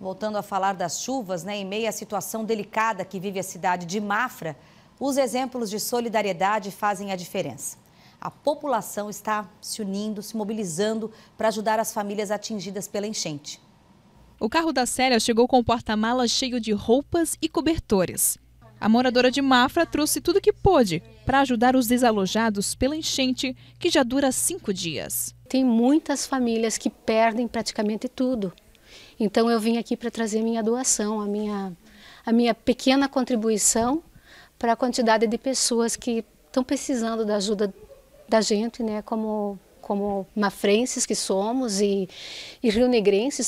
Voltando a falar das chuvas, né, em meio à situação delicada que vive a cidade de Mafra, os exemplos de solidariedade fazem a diferença. A população está se unindo, se mobilizando para ajudar as famílias atingidas pela enchente. O carro da Célia chegou com o porta-mala cheio de roupas e cobertores. A moradora de Mafra trouxe tudo o que pôde para ajudar os desalojados pela enchente, que já dura cinco dias. Tem muitas famílias que perdem praticamente tudo. Então eu vim aqui para trazer minha doação, a minha, a minha pequena contribuição para a quantidade de pessoas que estão precisando da ajuda da gente, né, como como mafrenses que somos e, e rio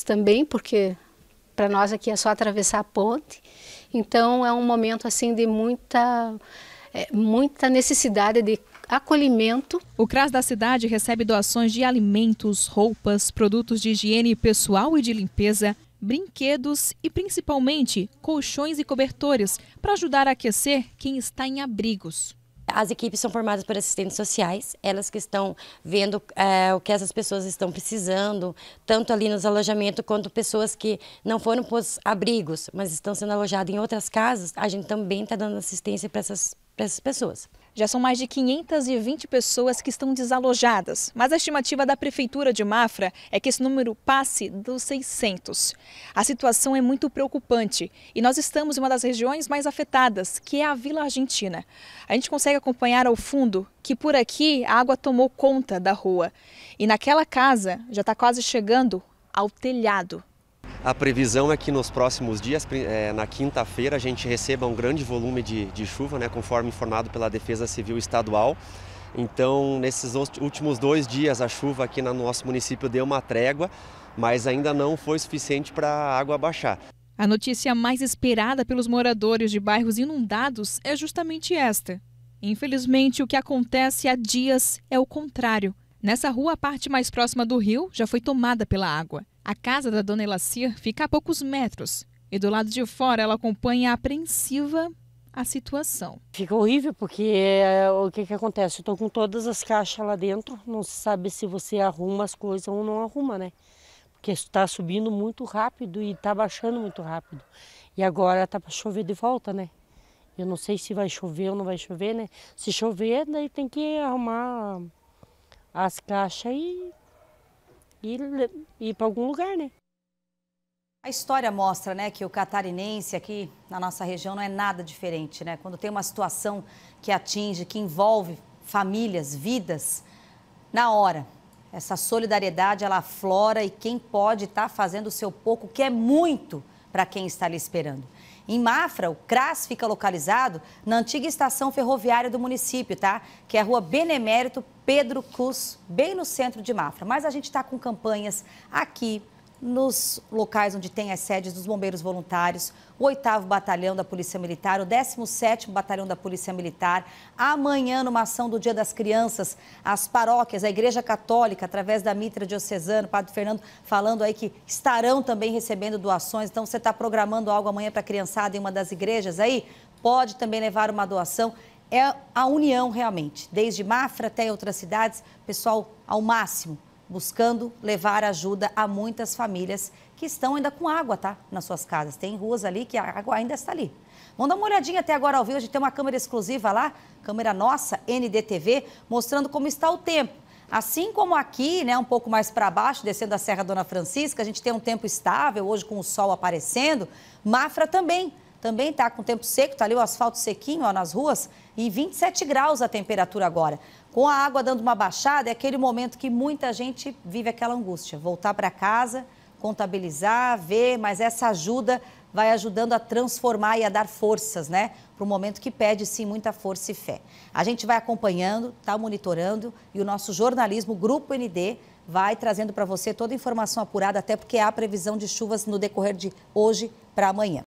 também, porque para nós aqui é só atravessar a ponte. Então é um momento assim de muita é, muita necessidade de acolhimento. O CRAS da cidade recebe doações de alimentos, roupas, produtos de higiene pessoal e de limpeza, brinquedos e principalmente colchões e cobertores para ajudar a aquecer quem está em abrigos. As equipes são formadas por assistentes sociais, elas que estão vendo é, o que essas pessoas estão precisando, tanto ali nos alojamentos quanto pessoas que não foram para os abrigos, mas estão sendo alojadas em outras casas, a gente também está dando assistência para essas pessoas para essas pessoas. Já são mais de 520 pessoas que estão desalojadas, mas a estimativa da Prefeitura de Mafra é que esse número passe dos 600. A situação é muito preocupante e nós estamos em uma das regiões mais afetadas, que é a Vila Argentina. A gente consegue acompanhar ao fundo que por aqui a água tomou conta da rua e naquela casa já está quase chegando ao telhado. A previsão é que nos próximos dias, eh, na quinta-feira, a gente receba um grande volume de, de chuva, né, conforme informado pela Defesa Civil Estadual. Então, nesses últimos dois dias, a chuva aqui no nosso município deu uma trégua, mas ainda não foi suficiente para a água baixar. A notícia mais esperada pelos moradores de bairros inundados é justamente esta. Infelizmente, o que acontece há dias é o contrário. Nessa rua, a parte mais próxima do rio já foi tomada pela água. A casa da dona Elacir fica a poucos metros e do lado de fora ela acompanha apreensiva a situação. Fica horrível porque eh, o que, que acontece? Eu estou com todas as caixas lá dentro, não se sabe se você arruma as coisas ou não arruma, né? Porque está subindo muito rápido e está baixando muito rápido. E agora está para chover de volta, né? Eu não sei se vai chover ou não vai chover, né? Se chover, daí tem que arrumar as caixas e e ir para algum lugar, né? A história mostra né, que o catarinense aqui na nossa região não é nada diferente. Né? Quando tem uma situação que atinge, que envolve famílias, vidas, na hora, essa solidariedade ela aflora e quem pode estar tá fazendo o seu pouco, que é muito para quem está ali esperando. Em Mafra, o CRAS fica localizado na antiga estação ferroviária do município, tá? Que é a rua Benemérito Pedro Cruz, bem no centro de Mafra. Mas a gente está com campanhas aqui, nos locais onde tem as sedes dos bombeiros voluntários, o 8 Batalhão da Polícia Militar, o 17 Batalhão da Polícia Militar. Amanhã, numa ação do Dia das Crianças, as paróquias, a Igreja Católica, através da Mitra Diocesana, o Padre Fernando falando aí que estarão também recebendo doações. Então, você está programando algo amanhã para a criançada em uma das igrejas aí? Pode também levar uma doação é a união realmente, desde Mafra até outras cidades, pessoal ao máximo buscando levar ajuda a muitas famílias que estão ainda com água, tá? Nas suas casas. Tem ruas ali que a água ainda está ali. Vamos dar uma olhadinha até agora ao vivo, a gente tem uma câmera exclusiva lá, câmera nossa, NDTV, mostrando como está o tempo. Assim como aqui, né, um pouco mais para baixo, descendo a Serra Dona Francisca, a gente tem um tempo estável, hoje com o sol aparecendo, Mafra também também está com tempo seco, está ali o asfalto sequinho ó, nas ruas e 27 graus a temperatura agora. Com a água dando uma baixada, é aquele momento que muita gente vive aquela angústia. Voltar para casa, contabilizar, ver, mas essa ajuda vai ajudando a transformar e a dar forças, né? Para o momento que pede, sim, muita força e fé. A gente vai acompanhando, está monitorando e o nosso jornalismo, Grupo ND, vai trazendo para você toda a informação apurada, até porque há previsão de chuvas no decorrer de hoje para amanhã.